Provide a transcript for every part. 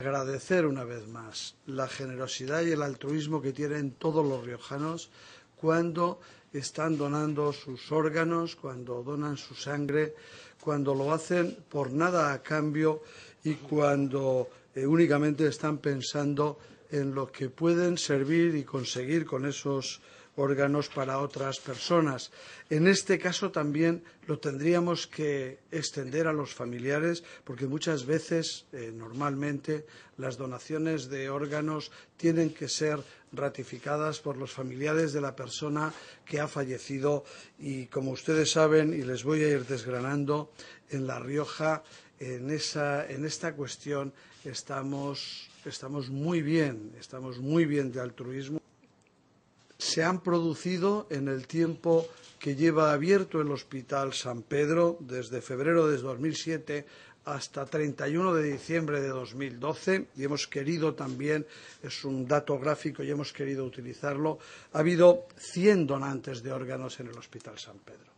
Agradecer una vez más la generosidad y el altruismo que tienen todos los riojanos cuando están donando sus órganos, cuando donan su sangre, cuando lo hacen por nada a cambio y cuando eh, únicamente están pensando en lo que pueden servir y conseguir con esos órganos para otras personas. En este caso también lo tendríamos que extender a los familiares porque muchas veces, eh, normalmente, las donaciones de órganos tienen que ser ratificadas por los familiares de la persona que ha fallecido y, como ustedes saben, y les voy a ir desgranando, en La Rioja, en, esa, en esta cuestión estamos muy bien, estamos muy bien de altruismo se han producido en el tiempo que lleva abierto el Hospital San Pedro desde febrero de 2007 hasta 31 de diciembre de 2012 y hemos querido también, es un dato gráfico y hemos querido utilizarlo, ha habido 100 donantes de órganos en el Hospital San Pedro.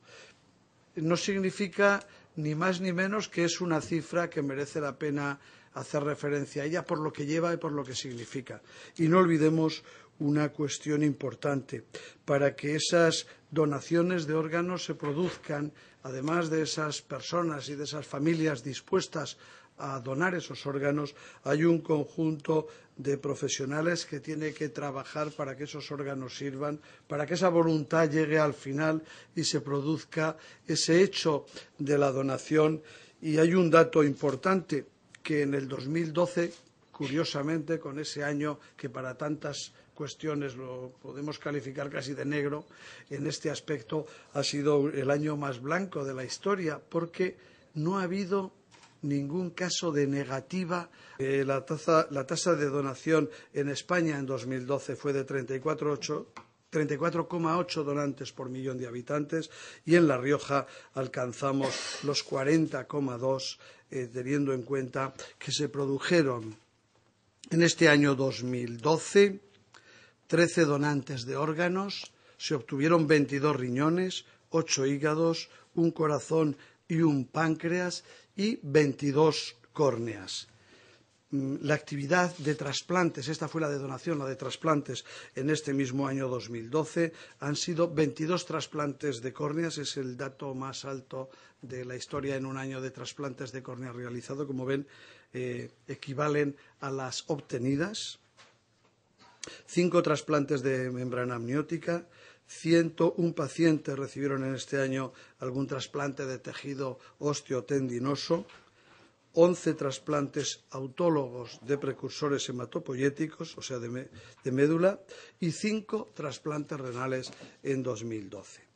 No significa ni más ni menos que es una cifra que merece la pena hacer referencia a ella por lo que lleva y por lo que significa. Y no olvidemos una cuestión importante para que esas donaciones de órganos se produzcan, además de esas personas y de esas familias dispuestas a donar esos órganos, hay un conjunto de profesionales que tiene que trabajar para que esos órganos sirvan, para que esa voluntad llegue al final y se produzca ese hecho de la donación. Y hay un dato importante que en el 2012, curiosamente, con ese año que para tantas cuestiones lo podemos calificar casi de negro, en este aspecto ha sido el año más blanco de la historia, porque no ha habido ningún caso de negativa. Eh, la, tasa, la tasa de donación en España en 2012 fue de 34,8 34,8 donantes por millón de habitantes y en La Rioja alcanzamos los 40,2 eh, teniendo en cuenta que se produjeron en este año 2012 13 donantes de órganos, se obtuvieron 22 riñones, 8 hígados, un corazón y un páncreas y 22 córneas. Mm, la actividad de trasplantes, esta fue la de donación, la de trasplantes en este mismo año 2012, han sido 22 trasplantes de córneas, es el dato más alto de la historia en un año de trasplantes de córneas realizado, como ven, eh, equivalen a las obtenidas, cinco trasplantes de membrana amniótica, 101 pacientes recibieron en este año algún trasplante de tejido osteotendinoso, 11 trasplantes autólogos de precursores hematopoyéticos, o sea, de, médula, y cinco trasplantes renales en 2012.